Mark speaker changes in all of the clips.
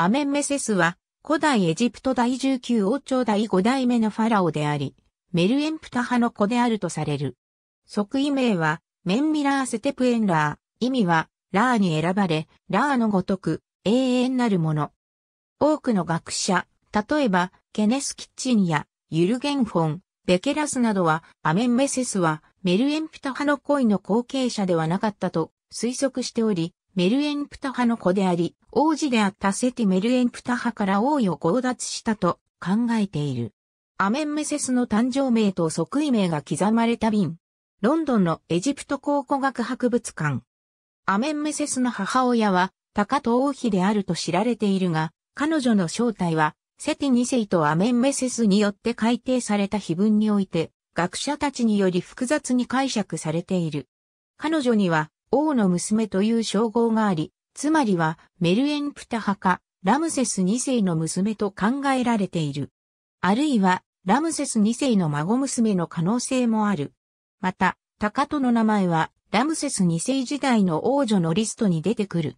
Speaker 1: アメンメセスは、古代エジプト第19王朝第5代目のファラオであり、メルエンプタ派の子であるとされる。即位名は、メンミラーセテプエンラー、意味は、ラーに選ばれ、ラーのごとく、永遠なるもの。多くの学者、例えば、ケネス・キッチンや、ユルゲンフォン、ベケラスなどは、アメンメセスは、メルエンプタ派の恋の後継者ではなかったと推測しており、メルエンプタ派の子であり、王子であったセティメルエンプタ派から王位を強奪したと考えている。アメンメセスの誕生名と即位名が刻まれた瓶。ロンドンのエジプト考古学博物館。アメンメセスの母親は、タカト王妃であると知られているが、彼女の正体は、セティ2世とアメンメセスによって改定された碑文において、学者たちにより複雑に解釈されている。彼女には、王の娘という称号があり、つまりはメルエンプタ派かラムセス2世の娘と考えられている。あるいはラムセス2世の孫娘の可能性もある。また、タカトの名前はラムセス2世時代の王女のリストに出てくる。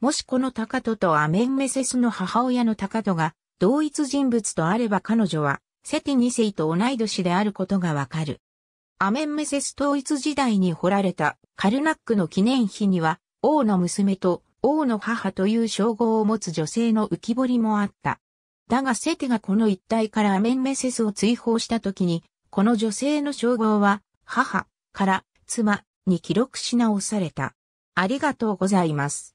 Speaker 1: もしこのタカトとアメンメセスの母親のタカトが同一人物とあれば彼女はセテ2世と同い年であることがわかる。アメンメセス統一時代に掘られたカルナックの記念碑には、王の娘と王の母という称号を持つ女性の浮き彫りもあった。だがセテがこの一帯からアメンメセスを追放した時に、この女性の称号は、母から妻に記録し直された。ありがとうございます。